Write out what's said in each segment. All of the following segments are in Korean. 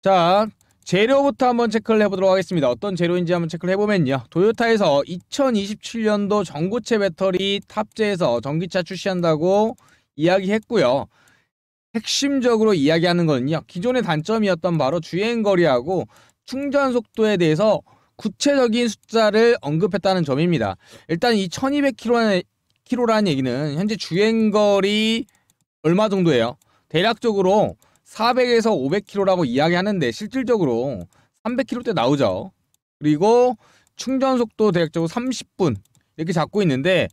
자 재료부터 한번 체크를 해보도록 하겠습니다. 어떤 재료인지 한번 체크를 해보면요. 도요타에서 2027년도 전고체 배터리 탑재해서 전기차 출시한다고 이야기했고요. 핵심적으로 이야기하는 거는요. 기존의 단점이었던 바로 주행거리하고 충전 속도에 대해서 구체적인 숫자를 언급했다는 점입니다. 일단 이 1200km라는 얘기는 현재 주행거리 얼마 정도예요? 대략적으로 400에서 500km라고 이야기하는데 실질적으로 300km대 나오죠. 그리고 충전 속도 대략적으로 30분 이렇게 잡고 있는데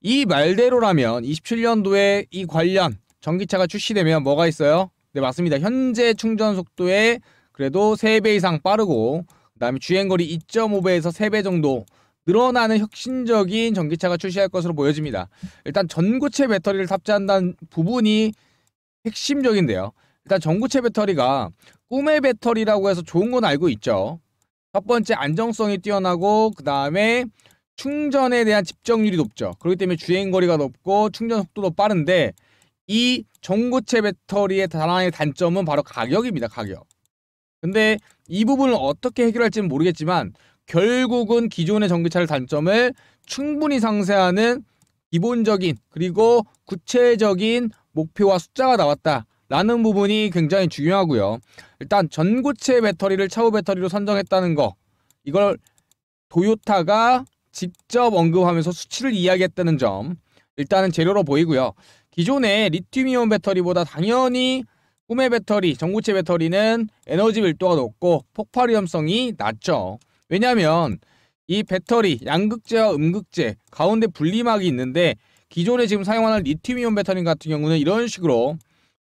이 말대로라면 27년도에 이 관련 전기차가 출시되면 뭐가 있어요? 네 맞습니다. 현재 충전 속도에 그래도 3배 이상 빠르고 그다음에 주행거리 2.5배에서 3배 정도 늘어나는 혁신적인 전기차가 출시할 것으로 보여집니다. 일단 전고체 배터리를 탑재한다는 부분이 핵심적인데요. 일단 전구체 배터리가 꿈의 배터리라고 해서 좋은 건 알고 있죠. 첫 번째 안정성이 뛰어나고 그 다음에 충전에 대한 집정률이 높죠. 그렇기 때문에 주행 거리가 높고 충전 속도도 빠른데 이전구체 배터리의 하의 단점은 바로 가격입니다. 가격. 근데 이 부분을 어떻게 해결할지는 모르겠지만 결국은 기존의 전기차를 단점을 충분히 상쇄하는 기본적인 그리고 구체적인 목표와 숫자가 나왔다. 라는 부분이 굉장히 중요하고요. 일단 전고체 배터리를 차후 배터리로 선정했다는 거 이걸 도요타가 직접 언급하면서 수치를 이야기했다는 점 일단은 재료로 보이고요. 기존의 리튬이온 배터리보다 당연히 꿈의 배터리, 전고체 배터리는 에너지 밀도가 높고 폭발 위험성이 낮죠. 왜냐하면 이 배터리 양극재와 음극재 가운데 분리막이 있는데 기존에 지금 사용하는 리튬이온 배터리 같은 경우는 이런 식으로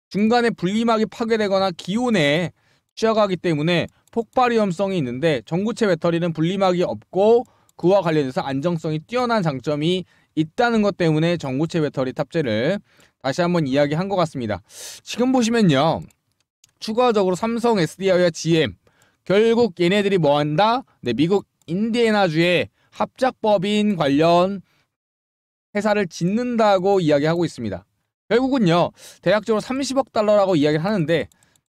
중간에 분리막이 파괴되거나 기온에 취약하기 때문에 폭발 위험성이 있는데 전구체 배터리는 분리막이 없고 그와 관련해서 안정성이 뛰어난 장점이 있다는 것 때문에 전구체 배터리 탑재를 다시 한번 이야기한 것 같습니다. 지금 보시면요. 추가적으로 삼성, SDI와 GM 결국 얘네들이 뭐 한다? 네, 미국 인디애나주의 합작법인 관련 회사를 짓는다고 이야기하고 있습니다. 결국은요 대략적으로 30억 달러라고 이야기를 하는데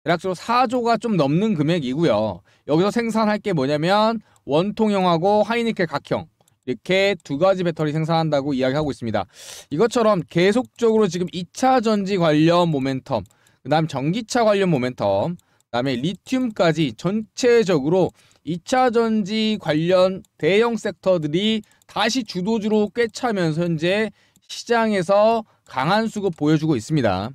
대략적으로 4조가 좀 넘는 금액이고요 여기서 생산할 게 뭐냐면 원통형하고 하이니켈 각형 이렇게 두 가지 배터리 생산한다고 이야기하고 있습니다 이것처럼 계속적으로 지금 2차 전지 관련 모멘텀 그 다음 전기차 관련 모멘텀 그 다음에 리튬까지 전체적으로 2차 전지 관련 대형 섹터들이 다시 주도주로 꿰차면서 현재 시장에서 강한 수급 보여주고 있습니다.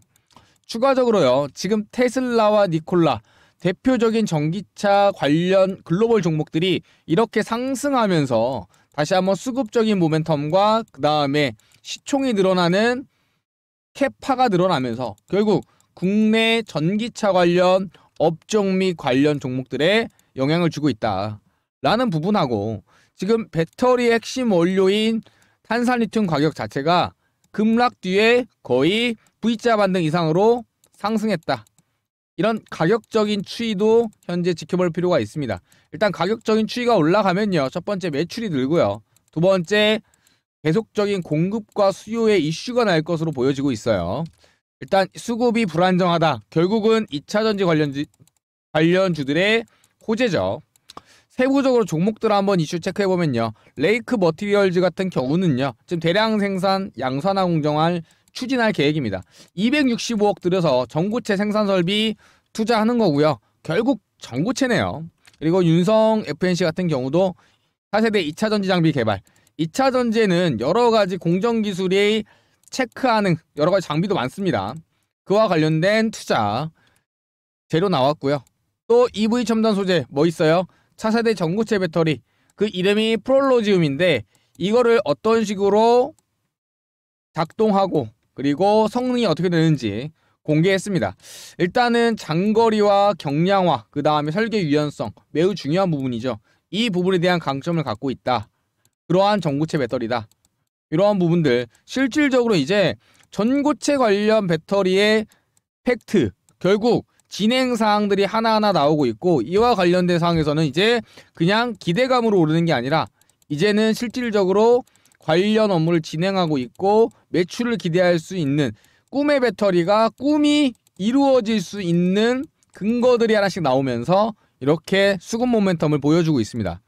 추가적으로요, 지금 테슬라와 니콜라, 대표적인 전기차 관련 글로벌 종목들이 이렇게 상승하면서 다시 한번 수급적인 모멘텀과 그 다음에 시총이 늘어나는 캐파가 늘어나면서 결국 국내 전기차 관련 업종 및 관련 종목들에 영향을 주고 있다. 라는 부분하고 지금 배터리 핵심 원료인 탄산리튬 가격 자체가 급락 뒤에 거의 V자 반등 이상으로 상승했다. 이런 가격적인 추이도 현재 지켜볼 필요가 있습니다. 일단 가격적인 추이가 올라가면요. 첫 번째 매출이 늘고요. 두 번째 계속적인 공급과 수요의 이슈가 날 것으로 보여지고 있어요. 일단 수급이 불안정하다. 결국은 2차전지 관련 관련주들의 호재죠. 세부적으로 종목들 한번 이슈 체크해 보면요. 레이크 머티리얼즈 같은 경우는요. 지금 대량 생산 양산화 공정을 추진할 계획입니다. 265억 들여서 전구체 생산 설비 투자하는 거고요. 결국 전구체네요 그리고 윤성 FNC 같은 경우도 4세대 2차 전지 장비 개발. 2차 전지에는 여러 가지 공정 기술이 체크하는 여러 가지 장비도 많습니다. 그와 관련된 투자 재료 나왔고요. 또 EV 첨단 소재 뭐 있어요? 차세대 전구체 배터리 그 이름이 프롤로지움인데 이거를 어떤 식으로 작동하고 그리고 성능이 어떻게 되는지 공개했습니다. 일단은 장거리와 경량화, 그 다음에 설계 유연성 매우 중요한 부분이죠. 이 부분에 대한 강점을 갖고 있다. 그러한 전구체 배터리다. 이러한 부분들 실질적으로 이제 전구체 관련 배터리의 팩트 결국 진행 사항들이 하나하나 나오고 있고 이와 관련된 사항에서는 이제 그냥 기대감으로 오르는 게 아니라 이제는 실질적으로 관련 업무를 진행하고 있고 매출을 기대할 수 있는 꿈의 배터리가 꿈이 이루어질 수 있는 근거들이 하나씩 나오면서 이렇게 수급 모멘텀을 보여주고 있습니다.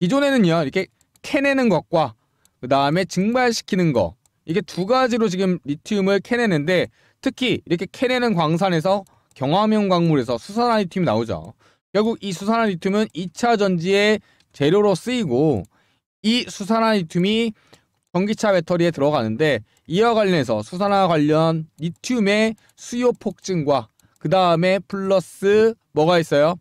기존에는요 이렇게 캐내는 것과 그 다음에 증발시키는 거 이게 두 가지로 지금 리튬을 캐내는데 특히 이렇게 캐내는 광산에서 경화명 광물에서 수산화리튬이 나오죠. 결국 이 수산화리튬은 2차 전지의 재료로 쓰이고 이 수산화리튬이 전기차 배터리에 들어가는데 이와 관련해서 수산화 관련 리튬의 수요 폭증과 그 다음에 플러스 뭐가 있어요?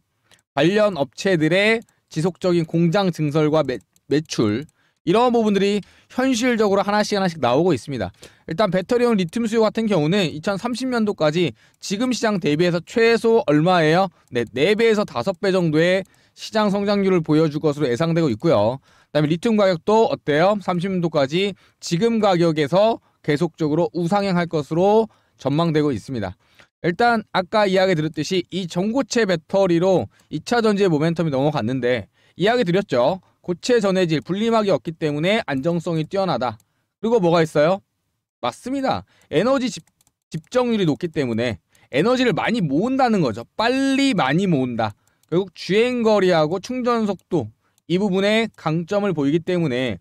관련 업체들의 지속적인 공장 증설과 매, 매출 이런 부분들이 현실적으로 하나씩 하나씩 나오고 있습니다. 일단 배터리용 리튬 수요 같은 경우는 2030년도까지 지금 시장 대비해서 최소 얼마예요? 네, 4배에서 5배 정도의 시장 성장률을 보여줄 것으로 예상되고 있고요. 그다음에 리튬 가격도 어때요? 30년도까지 지금 가격에서 계속적으로 우상향할 것으로 전망되고 있습니다. 일단 아까 이야기 드렸듯이 이 전고체 배터리로 2차 전지의 모멘텀이 넘어갔는데 이야기 드렸죠. 고체 전해질 분리막이 없기 때문에 안정성이 뛰어나다. 그리고 뭐가 있어요? 맞습니다. 에너지 집, 집정률이 높기 때문에 에너지를 많이 모은다는 거죠. 빨리 많이 모은다. 결국 주행거리하고 충전속도 이 부분에 강점을 보이기 때문에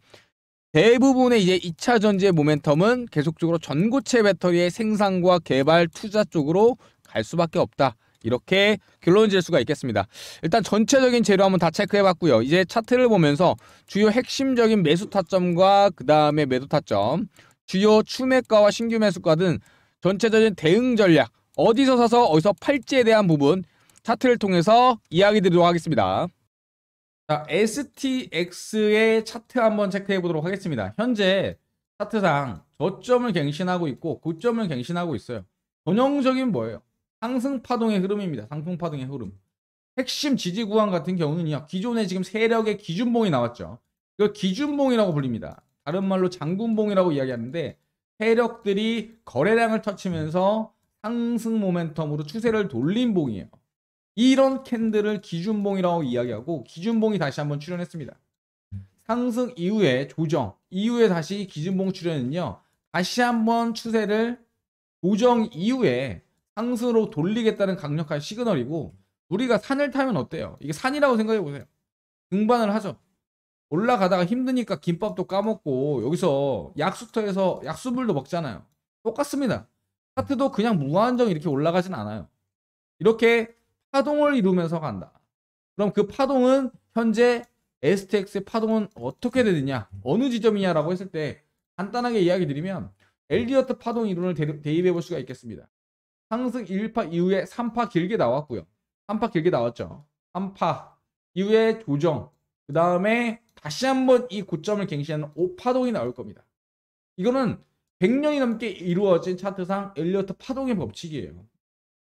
대부분의 이제 2차 전지의 모멘텀은 계속적으로 전고체 배터리의 생산과 개발 투자 쪽으로 갈 수밖에 없다. 이렇게 결론 지을 수가 있겠습니다. 일단 전체적인 재료 한번 다 체크해 봤고요. 이제 차트를 보면서 주요 핵심적인 매수 타점과 그 다음에 매도 타점, 주요 추매가와 신규 매수가 등 전체적인 대응 전략, 어디서 사서 어디서 팔지에 대한 부분 차트를 통해서 이야기 드리도록 하겠습니다. 자, STX의 차트 한번 체크해 보도록 하겠습니다. 현재 차트상 저점을 갱신하고 있고 고점을 갱신하고 있어요. 전형적인 뭐예요? 상승 파동의 흐름입니다. 상승 파동의 흐름. 핵심 지지 구간 같은 경우는요. 기존에 지금 세력의 기준봉이 나왔죠. 이걸 기준봉이라고 불립니다. 다른 말로 장군봉이라고 이야기하는데 세력들이 거래량을 터치면서 상승 모멘텀으로 추세를 돌린 봉이에요. 이런 캔들을 기준봉이라고 이야기하고 기준봉이 다시 한번 출현했습니다. 상승 이후에 조정, 이후에 다시 기준봉 출현은요. 다시 한번 추세를 조정 이후에 상승으로 돌리겠다는 강력한 시그널이고 우리가 산을 타면 어때요? 이게 산이라고 생각해 보세요. 등반을 하죠. 올라가다가 힘드니까 김밥도 까먹고 여기서 약수터에서 약수물도 먹잖아요. 똑같습니다. 차트도 그냥 무한정 이렇게 올라가진 않아요. 이렇게 파동을 이루면서 간다. 그럼 그 파동은 현재 STX의 파동은 어떻게 되느냐? 어느 지점이냐라고 했을 때 간단하게 이야기 드리면 엘리어트 파동 이론을 대입해 볼 수가 있겠습니다. 상승 1파 이후에 3파 길게 나왔고요. 3파 길게 나왔죠. 3파 이후에 조정. 그 다음에 다시 한번 이 고점을 갱신하는 5파동이 나올 겁니다. 이거는 100년이 넘게 이루어진 차트상 엘리어트 파동의 법칙이에요.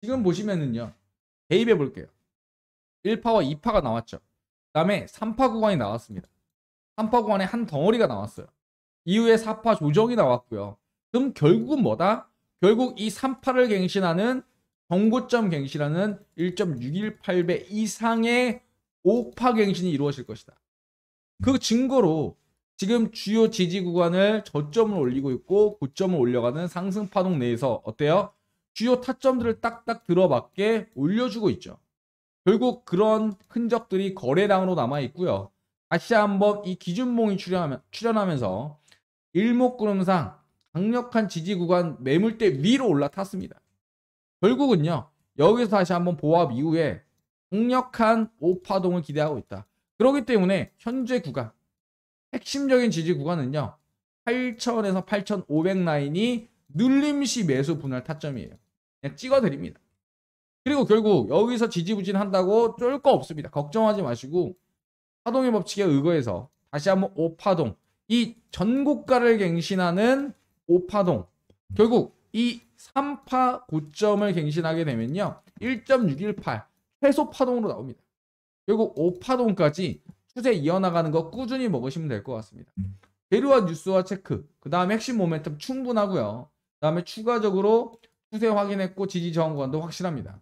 지금 보시면은요. 대입해 볼게요. 1파와 2파가 나왔죠. 그 다음에 3파 구간이 나왔습니다. 3파 구간에 한 덩어리가 나왔어요. 이후에 4파 조정이 나왔고요. 그럼 결국은 뭐다? 결국 이 38을 갱신하는 정고점 갱신하는 1.618배 이상의 오파 갱신이 이루어질 것이다. 그 증거로 지금 주요 지지 구간을 저점을 올리고 있고 고점을 올려가는 상승 파동 내에서 어때요? 주요 타점들을 딱딱 들어맞게 올려주고 있죠. 결국 그런 흔적들이 거래량으로 남아있고요. 다시 한번 이 기준봉이 출현 출현하면서 일목구름상 강력한 지지 구간 매물대 위로 올라탔습니다. 결국은요. 여기서 다시 한번 보합 이후에 강력한 오파동을 기대하고 있다. 그렇기 때문에 현재 구간 핵심적인 지지 구간은요. 8,000에서 8,500 라인이 눌림시 매수 분할 타점이에요. 그냥 찍어드립니다. 그리고 결국 여기서 지지부진 한다고 쫄 거 없습니다. 걱정하지 마시고 파동의 법칙에 의거해서 다시 한번 오파동 이 전고가를 갱신하는 5파동. 결국 이 3파 고점을 갱신하게 되면요. 1.618 최소 파동으로 나옵니다. 결국 5파동까지 추세 이어나가는 거 꾸준히 먹으시면 될 것 같습니다. 배류와 뉴스와 체크, 그 다음에 핵심 모멘텀 충분하고요. 그 다음에 추가적으로 추세 확인했고 지지 저항 권도 확실합니다.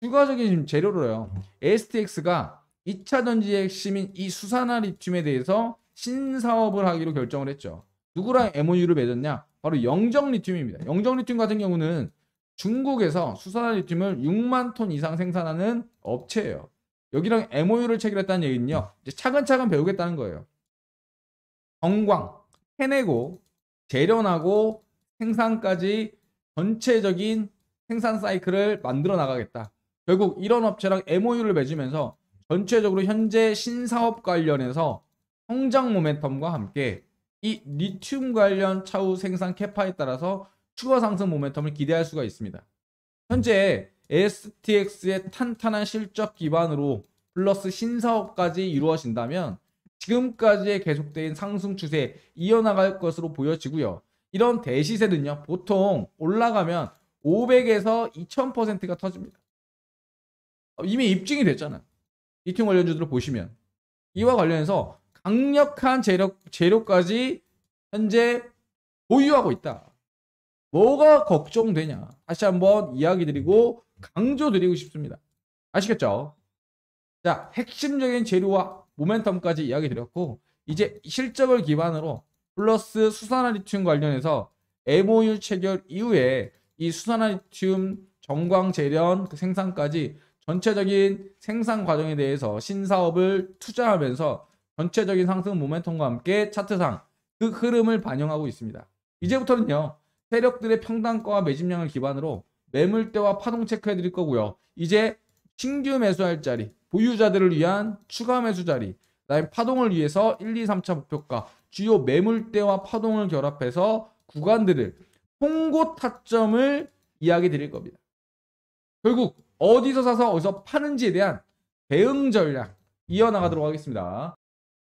추가적인 재료로요. STX가 2차 전지의 핵심인 이 수산화 리튬에 대해서 신사업을 하기로 결정을 했죠. 누구랑 MOU를 맺었냐? 바로 영정 리튬입니다. 영정 리튬 같은 경우는 중국에서 수산화 리튬을 6만 톤 이상 생산하는 업체예요. 여기랑 MOU를 체결했다는 얘기는요. 이제 차근차근 배우겠다는 거예요. 정광, 해내고, 재련하고, 생산까지 전체적인 생산 사이클을 만들어 나가겠다. 결국 이런 업체랑 MOU를 맺으면서 전체적으로 현재 신사업 관련해서 성장 모멘텀과 함께 이 리튬 관련 차후 생산 캐파에 따라서 추가 상승 모멘텀을 기대할 수가 있습니다. 현재 STX의 탄탄한 실적 기반으로 플러스 신사업까지 이루어진다면 지금까지의 계속된 상승 추세 이어나갈 것으로 보여지고요. 이런 대시세는요. 보통 올라가면 500에서 2000%가 터집니다. 어, 이미 입증이 됐잖아. 리튬 관련주들을 보시면 이와 관련해서 강력한 재력, 재료까지 현재 보유하고 있다. 뭐가 걱정되냐? 다시 한번 이야기 드리고 강조 드리고 싶습니다. 아시겠죠? 자, 핵심적인 재료와 모멘텀까지 이야기 드렸고 이제 실적을 기반으로 플러스 수산화 리튬 관련해서 MOU 체결 이후에 이 수산화 리튬 정광 재련 그 생산까지 전체적인 생산 과정에 대해서 신사업을 투자하면서 전체적인 상승 모멘텀과 함께 차트상 그 흐름을 반영하고 있습니다. 이제부터는요. 세력들의 평단가와 매집량을 기반으로 매물대와 파동 체크해 드릴 거고요. 이제 신규 매수할 자리, 보유자들을 위한 추가 매수 자리, 그다음에 파동을 위해서 1, 2, 3차 목표가, 주요 매물대와 파동을 결합해서 구간들을 통고 타점을 이야기 드릴 겁니다. 결국 어디서 사서 어디서 파는지에 대한 대응 전략 이어나가도록 하겠습니다.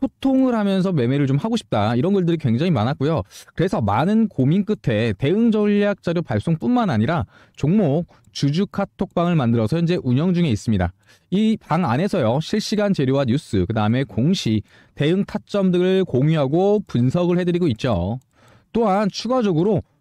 소통을 하면서 매매를 좀 하고 싶다 이런 글들이 굉장히 많았고요. 그래서 많은 고민 끝에 대응 전략 자료 발송뿐만 아니라 종목 주주 카톡방을 만들어서 현재 운영 중에 있습니다. 이 방 안에서요 실시간 재료와 뉴스 그 다음에 공시 대응 타점 등을 공유하고 분석을 해드리고 있죠. 또한 추가적으로